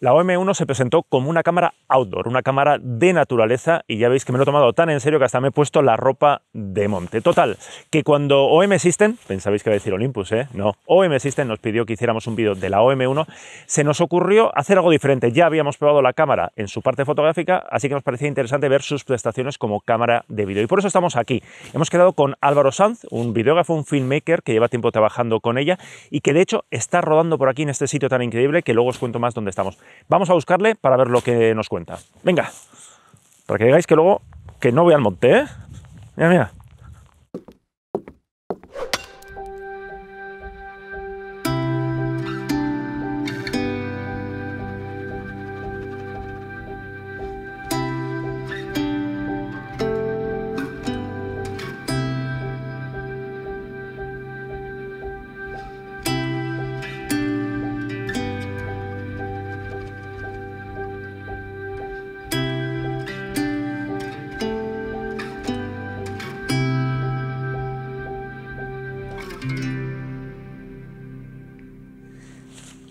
La OM1 se presentó como una cámara outdoor, una cámara de naturaleza, y ya veis que me lo he tomado tan en serio que hasta me he puesto la ropa de monte. Total, que cuando OM System, pensabais que iba a decir Olympus, ¿eh? No, OM System nos pidió que hiciéramos un vídeo de la OM1, se nos ocurrió hacer algo diferente. Ya habíamos probado la cámara en su parte fotográfica, así que nos parecía interesante ver sus prestaciones como cámara de vídeo. Y por eso estamos aquí. Hemos quedado con Álvaro Sanz, un videógrafo, un filmmaker que lleva tiempo trabajando con ella y que de hecho está rodando por aquí en este sitio tan increíble que luego os cuento más dónde estamos. Vamos a buscarle para ver lo que nos cuenta. Venga, para que digáis que luego que no voy al monte, ¿eh? Mira, mira.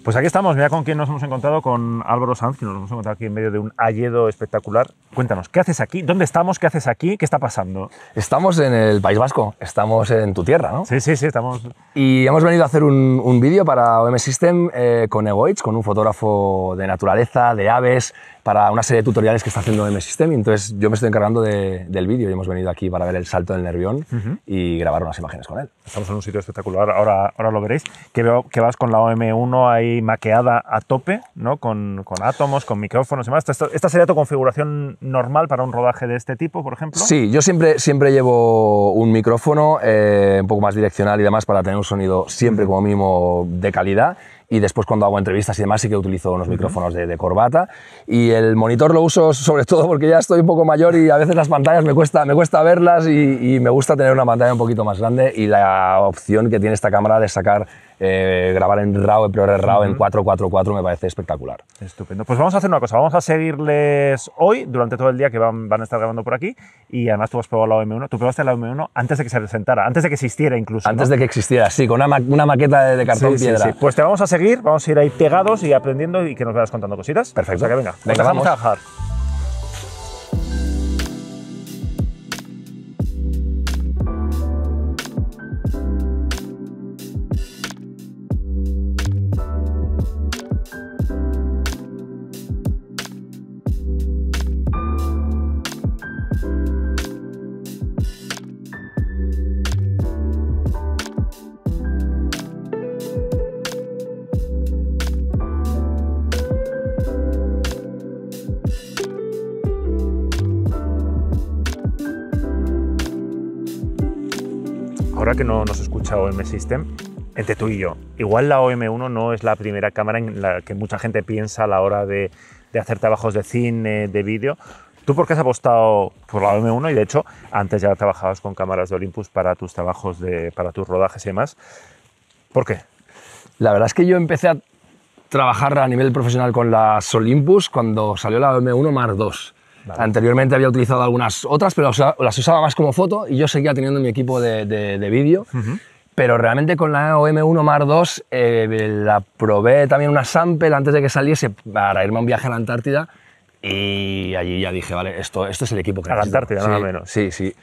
Pues aquí estamos, mira con quién nos hemos encontrado, con Álvaro Sanz, que nos hemos encontrado aquí en medio de un hayedo espectacular. Cuéntanos, ¿qué haces aquí? ¿Dónde estamos? ¿Qué haces aquí? ¿Qué está pasando? Estamos en el País Vasco, estamos en tu tierra, ¿no? Sí, sí, sí, estamos... Y hemos venido a hacer un, vídeo para OM System eh, con Egoitz, con un fotógrafo de naturaleza, de aves, para una serie de tutoriales que está haciendo OM System. Y entonces yo me estoy encargando de, del vídeo y hemos venido aquí para ver el salto del Nervión y grabar unas imágenes con él. Estamos en un sitio espectacular, ahora, ahora lo veréis, que, veo, que vas con la OM1 ahí maqueada a tope, ¿no? Con, átomos, con micrófonos y demás. ¿Esta, sería tu configuración normal para un rodaje de este tipo, por ejemplo? Sí, yo siempre, siempre llevo un micrófono eh, un poco más direccional y demás para tener un sonido siempre como mínimo de calidad y después cuando hago entrevistas y demás sí que utilizo unos micrófonos de, de, corbata y el monitor lo uso sobre todo porque ya estoy un poco mayor y a veces las pantallas me cuesta, me cuesta verlas y, y me gusta tener una pantalla un poquito más grande y la opción que tiene esta cámara de sacar eh, grabar en RAW, en RAW en 444 me parece espectacular. Estupendo. Pues vamos a hacer una cosa, vamos a seguirles hoy durante todo el día que van, van a estar grabando por aquí y además tú has probado la M1, tú probaste la M1 antes de que se presentara, antes de que existiera incluso. Antes de que existiera, sí, con una, una maqueta de, cartón piedra. Sí, sí. Pues te vamos a seguir vamos a ir ahí pegados y aprendiendo y que nos vayas contando cositas. Perfecto. que venga, vamos a que no nos escucha OM System, entre tú y yo, igual la OM1 no es la primera cámara en la que mucha gente piensa a la hora de, hacer trabajos de cine, de vídeo. ¿Tú por qué has apostado por la OM1? Y de hecho, antes ya trabajabas con cámaras de Olympus para tus trabajos, de, para tus rodajes y demás. ¿Por qué? La verdad es que yo empecé a trabajar a nivel profesional con las Olympus cuando salió la OM1 Mar 2 Anteriormente había utilizado algunas otras, pero las usaba más como foto y yo seguía teniendo mi equipo de, vídeo. Pero realmente con la OM1 Mar 2 la probé también una sample antes de que saliese para irme a un viaje a la Antártida y allí ya dije, vale, esto, esto es el equipo que A la Antártida, nada menos. Sí, sí.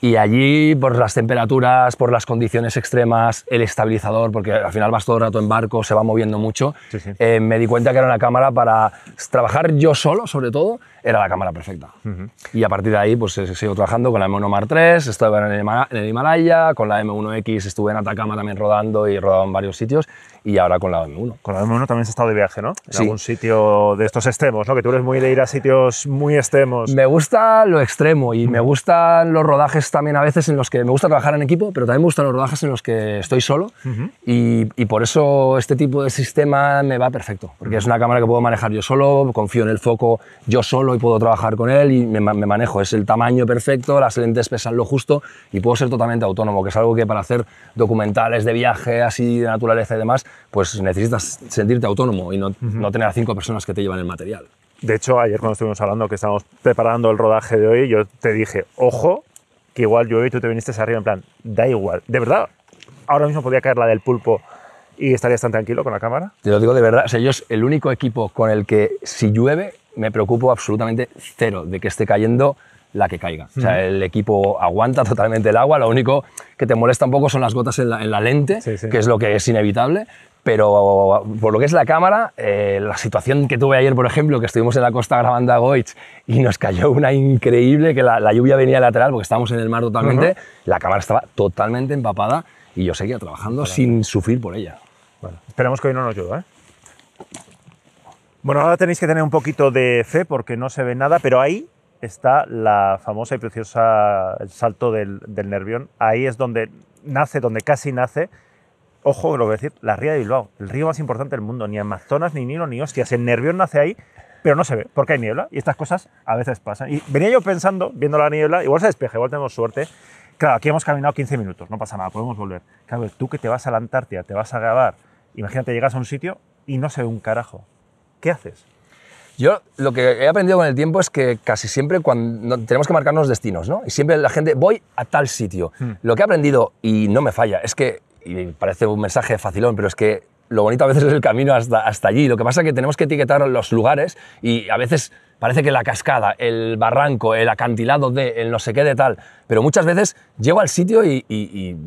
Y allí, por las temperaturas, por las condiciones extremas, el estabilizador, porque al final vas todo el rato en barco, se va moviendo mucho, eh, me di cuenta que era una cámara para trabajar yo solo, sobre todo, era la cámara perfecta. Y a partir de ahí, pues eh, sigo trabajando con la M1 Mark III, estuve en el, Himalaya, con la M1X estuve en Atacama también rodando y rodado en varios sitios, y ahora con la M1. Con la M1 también has estado de viaje, ¿no? En algún sitio de estos extremos, ¿no? Que tú eres muy de ir a sitios muy extremos. Me gusta lo extremo y me gustan los rodajes también a veces en los que me gusta trabajar en equipo, pero también me gustan los rodajes en los que estoy solo, y, y, por eso este tipo de sistema me va perfecto, porque es una cámara que puedo manejar yo solo, confío en el foco yo solo, y puedo trabajar con él y me, manejo. Es el tamaño perfecto, las lentes pesan lo justo y puedo ser totalmente autónomo, que es algo que para hacer documentales de viaje, así de naturaleza y demás, pues necesitas sentirte autónomo y no, no tener a cinco personas que te llevan el material. De hecho, ayer cuando estuvimos hablando que estábamos preparando el rodaje de hoy, yo te dije, ojo, que igual llueve y tú te viniste arriba en plan, da igual. De verdad, ahora mismo podría caer la del pulpo y estarías tan tranquilo con la cámara. Te lo digo de verdad, o sea, yo es el único equipo con el que si llueve me preocupo absolutamente cero de que esté cayendo la que caiga. sea, el equipo aguanta totalmente el agua, lo único que te molesta un poco son las gotas en la, lente, que es lo que es inevitable, pero por lo que es la cámara, eh, la situación que tuve ayer, por ejemplo, que estuvimos en la costa grabando a Goich y nos cayó una increíble, que la, lluvia venía lateral porque estábamos en el mar totalmente, la cámara estaba totalmente empapada y yo seguía trabajando sin sufrir por ella. Bueno, esperamos que hoy no nos llueva, ¿eh? Bueno, ahora tenéis que tener un poquito de fe porque no se ve nada, pero ahí está la famosa y preciosa el salto del, del Nervión. Ahí es donde nace, donde casi nace. Ojo, lo voy a decir, la ría de Bilbao, el río más importante del mundo, ni Amazonas, ni Nilo, ni hostias. El Nervión nace ahí, pero no se ve, porque hay niebla y estas cosas a veces pasan. Y venía yo pensando, viendo la niebla, igual se despeja, igual tenemos suerte. Claro, aquí hemos caminado 15 minutos, no pasa nada, podemos volver. Claro, tú que te vas a la Antártida, te vas a grabar, imagínate, llegas a un sitio y no se ve un carajo. ¿qué haces? Yo lo que he aprendido con el tiempo es que casi siempre cuando tenemos que marcarnos destinos, ¿no? Y siempre la gente, voy a tal sitio. Hmm. Lo que he aprendido, y no me falla, es que, y parece un mensaje facilón, pero es que lo bonito a veces es el camino hasta, hasta allí. Lo que pasa es que tenemos que etiquetar los lugares y a veces parece que la cascada, el barranco, el acantilado de, el no sé qué de tal, pero muchas veces llego al sitio y,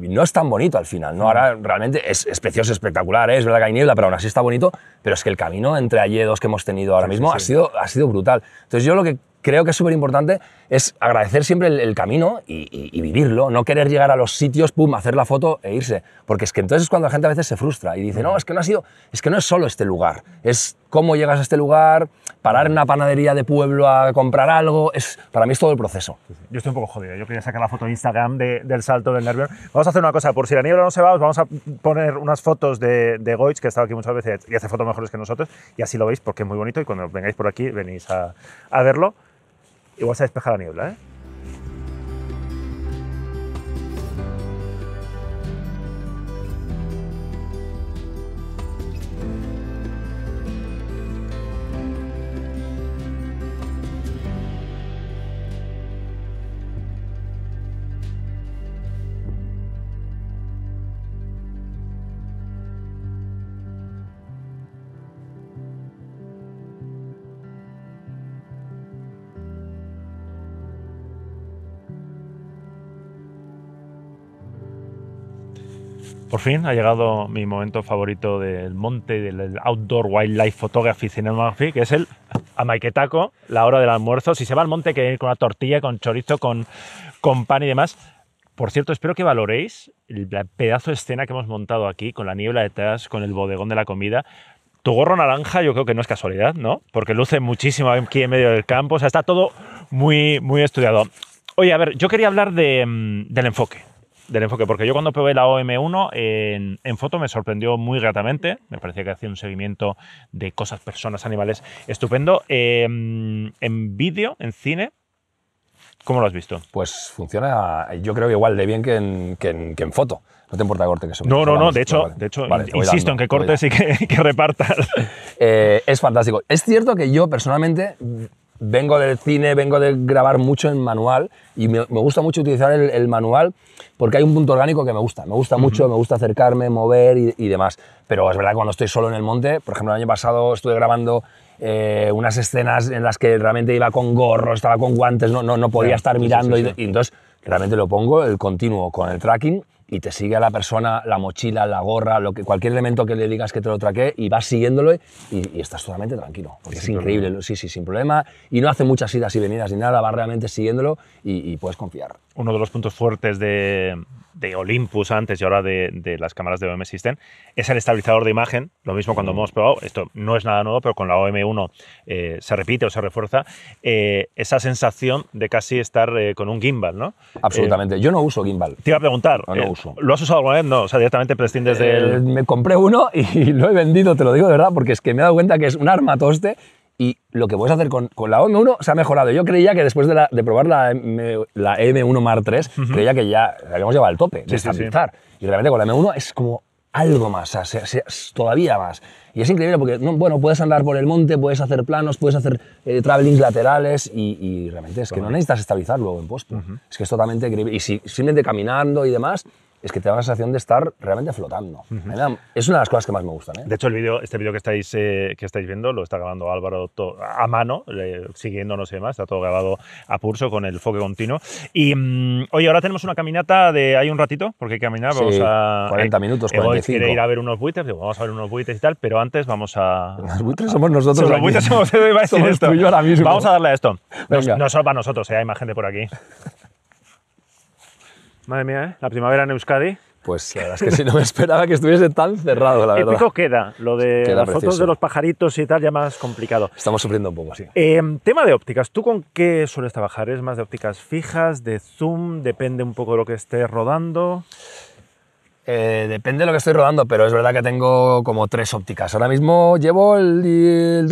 no es tan bonito al final, ¿no? Ahora realmente es, precioso, espectacular, ¿eh? es verdad que hay niebla, pero aún así está bonito, pero es que el camino entre alledos que hemos tenido ahora mismo Ha, sido, ha sido brutal. Entonces yo lo que creo que es súper importante es agradecer siempre el, camino y, vivirlo, no querer llegar a los sitios, pum, hacer la foto e irse. Porque es que entonces es cuando la gente a veces se frustra y dice, no, es que no ha sido, es que no es solo este lugar, es cómo llegas a este lugar, parar en una panadería de pueblo a comprar algo, es, para mí es todo el proceso. Yo estoy un poco jodido, yo quería sacar la foto de Instagram del salto del nervio. Vamos a hacer una cosa, por si la niebla no se va, vamos a poner unas fotos de, de que ha estado aquí muchas veces y hace fotos mejores que nosotros, y así lo veis porque es muy bonito y cuando vengáis por aquí venís a verlo igual se despeja la niebla, ¿eh? Por fin ha llegado mi momento favorito del monte, del outdoor wildlife photography cinematography, que es el amaiketako, la hora del almuerzo. Si se va al monte, que ir con una tortilla, con chorizo, con, con pan y demás. Por cierto, espero que valoréis el pedazo de escena que hemos montado aquí, con la niebla detrás, con el bodegón de la comida. Tu gorro naranja yo creo que no es casualidad, ¿no? Porque luce muchísimo aquí en medio del campo. O sea, está todo muy, muy estudiado. Oye, a ver, yo quería hablar mm, del enfoque del enfoque, porque yo cuando probé la OM1 en, foto me sorprendió muy gratamente, me parecía que hacía un seguimiento de cosas, personas, animales, estupendo. Em, en vídeo, en cine, ¿Cómo lo has visto? Pues funciona, yo creo igual de bien que en, foto. No te importa corte que se No, no, no, de hecho, de hecho insisto en que cortes y que, repartas. Eh, es fantástico. Es cierto que yo personalmente vengo del cine, vengo de grabar mucho en manual y me, gusta mucho utilizar el, manual porque hay un punto orgánico que me gusta. Me gusta mucho, me gusta acercarme, mover y, demás. Pero es verdad, cuando estoy solo en el monte, por ejemplo, el año pasado estuve grabando eh, unas escenas en las que realmente iba con gorro, estaba con guantes, no, no, no podía estar mirando y entonces realmente lo pongo el continuo con el tracking y te sigue a la persona la mochila, la gorra, lo que, cualquier elemento que le digas que te lo traqué y vas siguiéndolo y, estás totalmente tranquilo. Porque es increíble, sí, sí, sin problema. Y no hace muchas idas y venidas ni nada, vas realmente siguiéndolo y, puedes confiar. Uno de los puntos fuertes de, de Olympus antes y ahora de, de las cámaras de OM System es el estabilizador de imagen. Lo mismo cuando hemos probado, esto no es nada nuevo, pero con la OM1 eh, se repite o se refuerza eh, esa sensación de casi estar eh, con un gimbal, ¿no? Absolutamente. Yo no uso gimbal. Te iba a preguntar, no, no ¿Lo has usado alguna vez? No, o sea, directamente prescindes eh, del... Me compré uno y lo he vendido, te lo digo de verdad, porque es que me he dado cuenta que es un arma toste y lo que puedes hacer con, con la M1 se ha mejorado. Yo creía que después de, probar la, M, 1 Mar 3 creía que ya la habíamos llevado al tope, de estabilizar. Y realmente con la M1 es como algo más, o sea, todavía más. Y es increíble porque, no, bueno, puedes andar por el monte, puedes hacer planos, puedes hacer eh, travelings laterales y, realmente es que no necesitas estabilizar luego en post. Es que es totalmente increíble. Y si, simplemente caminando y demás, es que te da la sensación de estar realmente flotando. es una de las cosas que más me gustan. ¿eh? De hecho, el video, este vídeo que estáis, eh, que estáis viendo lo está grabando Álvaro a mano, siguiendo, no sé más, está todo grabado a pulso con el foque continuo. Y hoy mm, oye, ahora tenemos una caminata de hay un ratito, porque caminar, vamos a. 40 eh, minutos, 45. quiere ir a ver unos buitres, digo, vamos a ver unos buitres y tal, pero antes vamos a. Los buitres somos nosotros. Los buitres somos, somos tú y yo ahora mismo. Vamos a darle a esto. No, no solo para nosotros, hay más gente por aquí. Madre mía, ¿eh? La primavera en Euskadi. Pues la verdad es que si no me esperaba que estuviese tan cerrado, la verdad. Épico queda, lo de las fotos de los pajaritos y tal ya más complicado. Estamos sufriendo un poco, sí. Em, tema de ópticas, ¿tú con qué sueles trabajar? ¿Es más de ópticas fijas, de zoom? ¿Depende un poco de lo que estés rodando? Eh, depende de lo que estoy rodando, pero es verdad que tengo como tres ópticas. Ahora mismo llevo el, el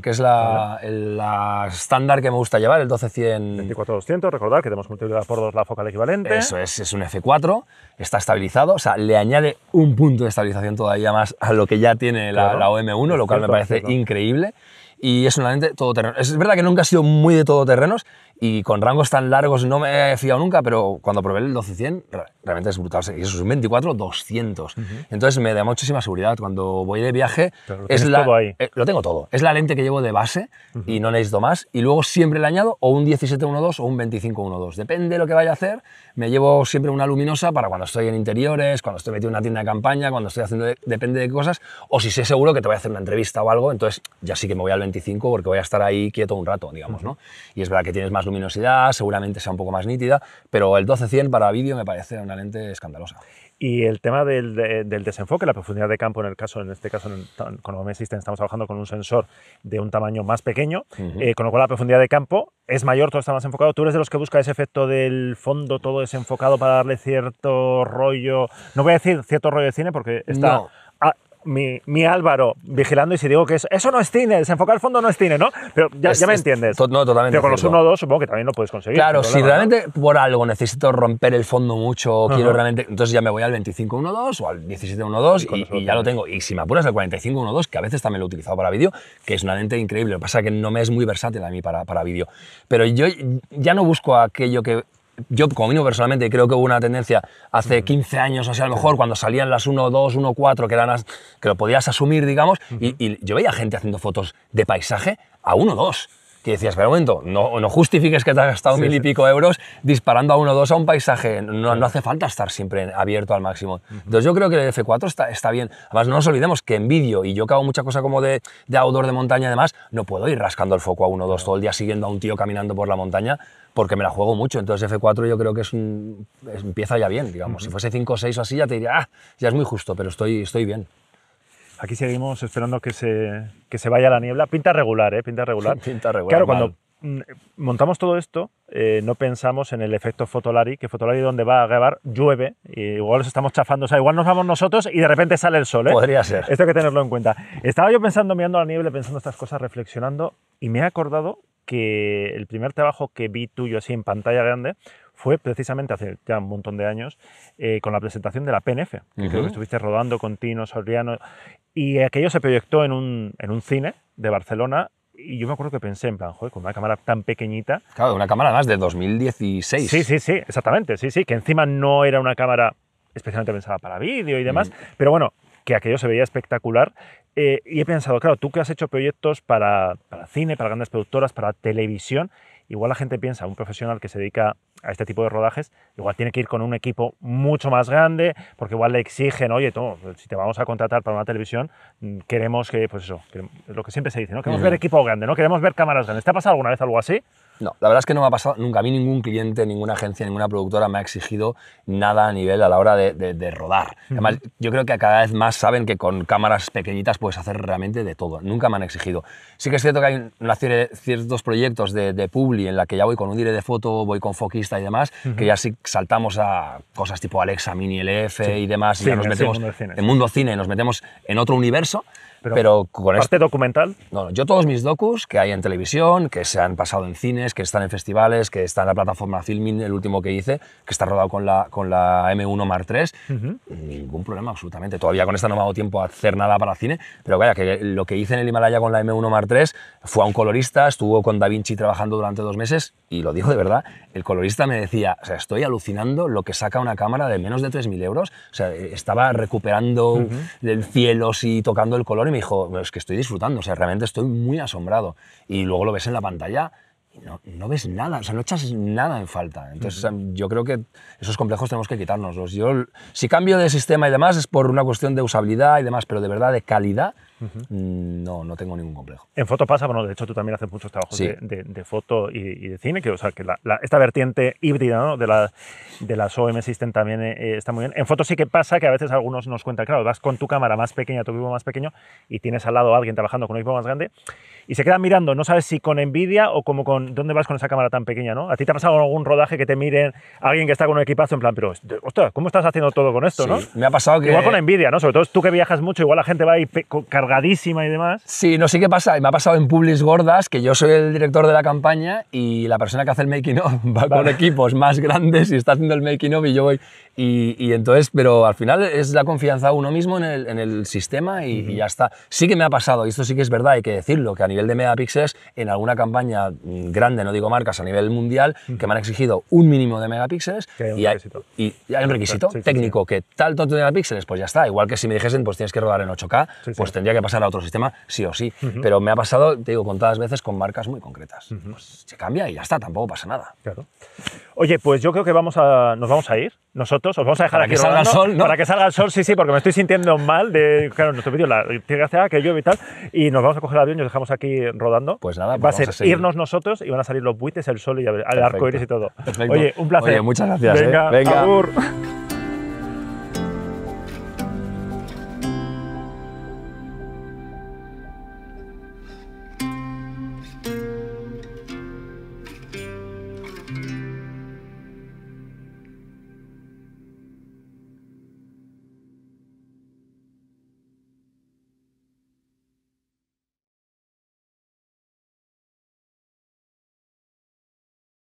que es la estándar que me gusta llevar, el 12100 24200, 24-200, recordad que tenemos multiplicado por dos la focal equivalente. Eso es, es un F4, está estabilizado, o sea, le añade un punto de estabilización todavía más a lo que ya tiene la, OM1, lo cual me parece increíble y es una lente todoterreno. Es verdad que nunca ha sido muy de todoterrenos y con rangos tan largos no me he fiado nunca, pero cuando probé el 12100 realmente es brutal. Y eso es un 24 200. Entonces me da muchísima seguridad cuando voy de viaje. lo, es eh, lo tengo todo. Es la lente que llevo de base y no necesito más. Y luego siempre le añado o un 17 12 o un 25 2512. Depende de lo que vaya a hacer. Me llevo siempre una luminosa para cuando estoy en interiores, cuando estoy metido en una tienda de campaña, cuando estoy haciendo depende de cosas. O si sé seguro que te voy a hacer una entrevista o algo, entonces ya sí que me voy al 25 porque voy a estar ahí quieto un rato, digamos, ¿no? Y es verdad que tienes más luminosidad, seguramente sea un poco más nítida, pero el 12-100 para vídeo me parece una lente escandalosa. Y el tema del, desenfoque, la profundidad de campo, en el caso, en este caso, con me existen estamos trabajando con un sensor de un tamaño más pequeño, eh, con lo cual la profundidad de campo es mayor, todo está más enfocado. ¿Tú eres de los que busca ese efecto del fondo todo desenfocado para darle cierto rollo? No voy a decir cierto rollo de cine porque está... No mi, Álvaro vigilando y si digo que eso, eso no es cine, desenfocar el fondo no es cine, ¿no? Pero ya, me entiendes. no, totalmente. Pero con los 1.2 supongo que también lo puedes conseguir. Claro, si realmente por algo necesito romper el fondo mucho, quiero realmente, entonces ya me voy al 25 2 o al 17 2 y, ya lo tengo. Y si me apuras al 45 1 que a veces también lo he utilizado para vídeo, que es una lente increíble, lo que pasa que no me es muy versátil a mí para, para vídeo. Pero yo ya no busco aquello que yo como mínimo personalmente creo que hubo una tendencia hace 15 años, o sea, a lo mejor cuando salían las 1 4 que eran que lo podías asumir, digamos, y, y, yo veía gente haciendo fotos de paisaje a 1-2 que decías, pero un momento, no, no justifiques que te has gastado mil y pico euros disparando a uno o dos a un paisaje. No, no, hace falta estar siempre abierto al máximo. Entonces yo creo que el F4 está, está bien. Además, no nos olvidemos que en vídeo, y yo que hago mucha cosa como de, de outdoor de montaña y demás, no puedo ir rascando el foco a uno o dos todo el día siguiendo a un tío caminando por la montaña porque me la juego mucho. Entonces F4 yo creo que es empieza ya bien, digamos. Si fuese 5 o 6 o así ya te diría, ah, ya es muy justo, pero estoy, estoy bien. Aquí seguimos esperando que se, se vaya la niebla. Pinta regular, ¿eh? Pinta regular. Pinta regular. Claro, cuando mm, montamos todo esto, eh, no pensamos en el efecto Fotolari, que Fotolari donde va a grabar llueve, igual nos estamos chafando, o sea, igual nos vamos nosotros y de repente sale el sol. ¿eh? Podría ser. Esto hay que tenerlo en cuenta. Estaba yo pensando, mirando la niebla, pensando estas cosas, reflexionando, y me he acordado que el primer trabajo que vi tuyo así en pantalla grande fue precisamente hace ya un montón de años eh, con la presentación de la PNF, que creo que estuviste rodando con Tino Soriano, y aquello se proyectó en un, cine de Barcelona y yo me acuerdo que pensé en plan, joder, con una cámara tan pequeñita. Claro, una cámara más de 2016. Sí, sí, sí, exactamente, sí, sí, que encima no era una cámara especialmente pensada para vídeo y demás, pero bueno, que aquello se veía espectacular. Eh, y he pensado, claro, tú que has hecho proyectos para, para cine, para grandes productoras, para televisión, igual la gente piensa, un profesional que se dedica a este tipo de rodajes, igual tiene que ir con un equipo mucho más grande, porque igual le exigen, oye, si te vamos a contratar para una televisión, mm, queremos que, pues eso, lo que siempre se dice, ¿no? Queremos ver equipo grande, ¿no? Queremos ver cámaras grandes. ¿Te ha pasado alguna vez algo así? No, la verdad es que no me ha pasado nunca. A mí ningún cliente, ninguna agencia, ninguna productora me ha exigido nada a nivel a la hora de, rodar. Además, yo creo que cada vez más saben que con cámaras pequeñitas puedes hacer realmente de todo. Nunca me han exigido. Sí que es cierto que hay ciertos proyectos de, Publi en la que ya voy con un dire de foto, voy con foquista y demás, que ya sí saltamos a cosas tipo Alexa, Mini LF y demás. y nos metemos en mundo cine, nos metemos en otro universo. Pero, con este documental. No, yo todos mis docus que hay en televisión, que se han pasado en cines, que están en festivales, que está en la plataforma Filmin, el último que hice, que está rodado con la, con la M1 Mar 3 ningún problema absolutamente. Todavía con esta no me ha dado tiempo a hacer nada para cine, pero vaya, que lo que hice en el Himalaya con la M1 Mar 3 fue a un colorista, estuvo con Da Vinci trabajando durante dos meses y lo dijo de verdad, el colorista me decía, o sea, estoy alucinando lo que saca una cámara de menos de 3.000 euros, o sea, estaba recuperando del cielo y tocando el color y dijo, es que estoy disfrutando, o sea, realmente estoy muy asombrado. Y luego lo ves en la pantalla y no, ves nada, o sea, no echas nada en falta. Entonces, yo creo que esos complejos tenemos que quitárnoslos. Yo, si cambio de sistema y demás, es por una cuestión de usabilidad y demás, pero de verdad, de calidad, Mm, no, no tengo ningún complejo. En foto pasa, bueno, de hecho tú también haces muchos trabajos de, foto y, de cine, que, o sea, que esta vertiente híbrida ¿no? de, la, de las OM System también eh, eh, está muy bien. En foto sí que pasa que a veces algunos nos cuentan, claro, vas con tu cámara más pequeña, tu equipo más pequeño, y tienes al lado a alguien trabajando con un equipo más grande, y se quedan mirando, no sabes si con envidia o como con, ¿dónde vas con esa cámara tan pequeña? ¿no? ¿A ti te ha pasado algún rodaje que te miren alguien que está con un equipazo en plan, pero, ostras, ¿cómo estás haciendo todo con esto? ¿no? Me ha pasado que... Igual con envidia, ¿no? Sobre todo tú que viajas mucho, igual la gente va y cargando y demás. Sí, no sé qué pasa, me ha pasado en Publis Gordas, que yo soy el director de la campaña y la persona que hace el making of va con equipos más grandes y está haciendo el making of y yo voy. Y, y entonces, pero al final es la confianza uno mismo en el, en el sistema y, ya está. Sí que me ha pasado, y esto sí que es verdad, hay que decirlo, que a nivel de megapíxeles, en alguna campaña grande, no digo marcas, a nivel mundial, que me han exigido un mínimo de megapíxeles y, hay, un requisito técnico que tal tanto de megapíxeles, pues ya está. Igual que si me dijesen, pues tienes que rodar en 8K, pues tendría que pasar a otro sistema sí o sí. Pero me ha pasado, te digo, contadas veces con marcas muy concretas. pues se cambia y ya está, tampoco pasa nada. Claro. Oye, pues yo creo que vamos a, nos vamos a ir nosotros, os vamos a dejar para aquí que salga rodando, el sol, ¿no? Para que salga el sol, sí, sí, porque me estoy sintiendo mal de, claro, nuestro vídeo, la hacer que llueve y tal, y nos vamos a coger el avión y os dejamos aquí rodando. Pues nada, pues va a ser irnos nosotros y van a salir los buites, el sol y el, arco iris y todo. Oye, un placer. Oye, muchas gracias. ¿eh? Venga, Venga.